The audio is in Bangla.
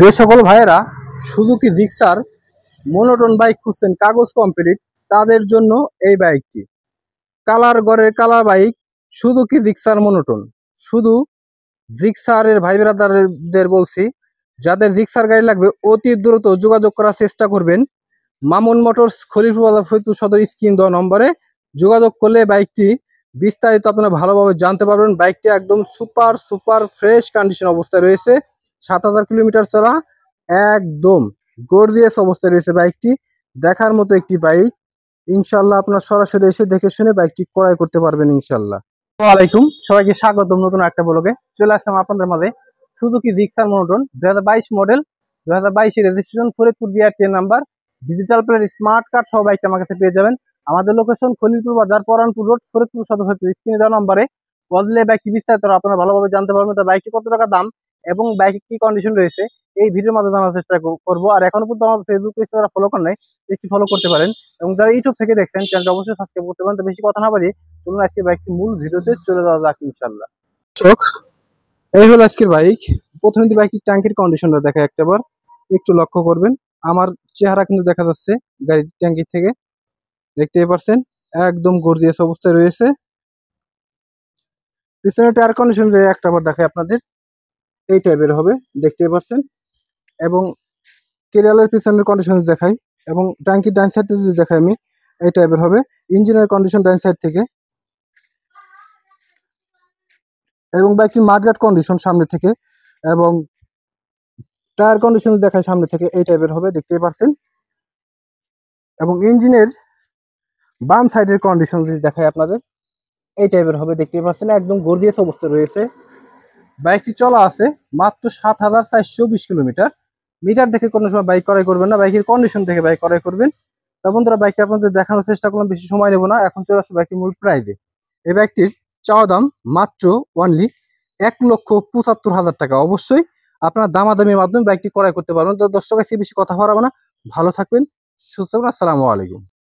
যে সকল ভাইয়েরা কি জিক্সার মনোটন বাইক খুঁজছেন কাগজ কমপ্লিট তাদের জন্য এই বাইকটি কালার গড়ের কালার বাইক শুধু কি জিক্সার মনোটন শুধু জিক্সারের ভাই ব্রাদারদের বলছি যাদের জিক্সার গাড়ি লাগবে অতি দ্রুত যোগাযোগ করার চেষ্টা করবেন মামুন মোটরস খলিফুল্লাহ ফৈতু সদর স্কিম দেওয়া নম্বরে যোগাযোগ করলে বাইকটি বিস্তারিত আপনারা ভালোভাবে জানতে পারবেন বাইকটি একদম সুপার সুপার ফ্রেশ কন্ডিশন অবস্থায় রয়েছে সাত হাজার কিলোমিটার চলা একদম গর্জিয়াস অবস্থায় রয়েছে বাইকটি দেখার মতো একটি বাইক ইনশাল্লাহ আপনার সরাসরি এসে দেখে শুনে বাইকটি ক্রয় করতে পারবেন ইনশাল্লাহ আলাইকুম সবাইকে স্বাগতম নতুন একটা ব্লগে চলে আসলাম আপনাদের মাঝে কি জিক্সার মনোটন দু মডেল দু হাজার বাইশে registration Faridpur B R ten number digital plain smart card সহ বাইকটা আমার কাছে পেয়ে যাবেন আমাদের লোকেশন খলিলপুর বাজার পরানপুর রোড ফরিদপুর সদর স্ক্রিনে দেওয়া নাম্বারে বদলে বাইকটি বিস্তারিত আপনারা ভালোভাবে জানতে পারবেন তার বাইকটি কত টাকা দাম এবং বাইকে কি কন্ডিশন রয়েছে এই ভিডিওর মাধ্যমে জানার চেষ্টা করবো আর এখনো পর্যন্ত আমার ফেসবুক পেজ যারা ফলো করেন নাই পেজটি ফলো করতে পারেন এবং যারা ইউটিউব থেকে দেখছেন চ্যানেলটা অবশ্যই সাবস্ক্রাইব করতে পারেন তো বেশি কথা না পারি চলুন আজকে বাইকটি মূল ভিডিওতে চলে যাওয়া যাক ইনশাল্লাহ চোখ এই হলো আজকের বাইক প্রথমে বাইকটির ট্যাঙ্কের কন্ডিশনটা দেখা একটাবার একটু লক্ষ্য করবেন আমার চেহারা কিন্তু দেখা যাচ্ছে গাড়ির ট্যাঙ্কি থেকে দেখতেই পারছেন একদম গর্জিয়াস অবস্থায় রয়েছে পিছনে টায়ার কন্ডিশন একটা বার দেখায় আপনাদের এই টাইপের হবে দেখতে পাচ্ছেন এবং কেরিয়ালের পিছনের কন্ডিশন দেখাই এবং ট্যাঙ্কি ডাইন সাইড যদি দেখাই আমি এই টাইপের হবে ইঞ্জিনের কন্ডিশন ডাইন সাইড থেকে এবং বাইকটির মাঠঘাট কন্ডিশন সামনে থেকে এবং টায়ার কন্ডিশন দেখায় সামনে থেকে এই টাইপের হবে দেখতেই পাচ্ছেন এবং ইঞ্জিনের বাম সাইডের কন্ডিশন যদি দেখায় আপনাদের এই টাইপের হবে দেখতেই পাচ্ছেন একদম গর্জিয়াস অবস্থা রয়েছে বাইকটি চলা আছে মাত্র সাত হাজার চারশো বিশ কিলোমিটার মিটার দেখে কোনো সময় বাইক ক্রয় করবেন না বাইকের কন্ডিশন থেকে বাইক ক্রয় করবেন তা বন্ধুরা বাইকটি আপনাদের দেখানোর চেষ্টা করলাম বেশি সময় নেব না এখন চলে আসবো বাইকটি মূল প্রাইজে এই বাইকটির চাওয়া দাম মাত্র অনলি এক লক্ষ পঁচাত্তর হাজার টাকা অবশ্যই আপনার দামাদামির মাধ্যমে বাইকটি ক্রয় করতে পারবেন তো দর্শক কাছে বেশি কথা হারাবো না ভালো থাকবেন সুস্থ আসসালামু আলাইকুম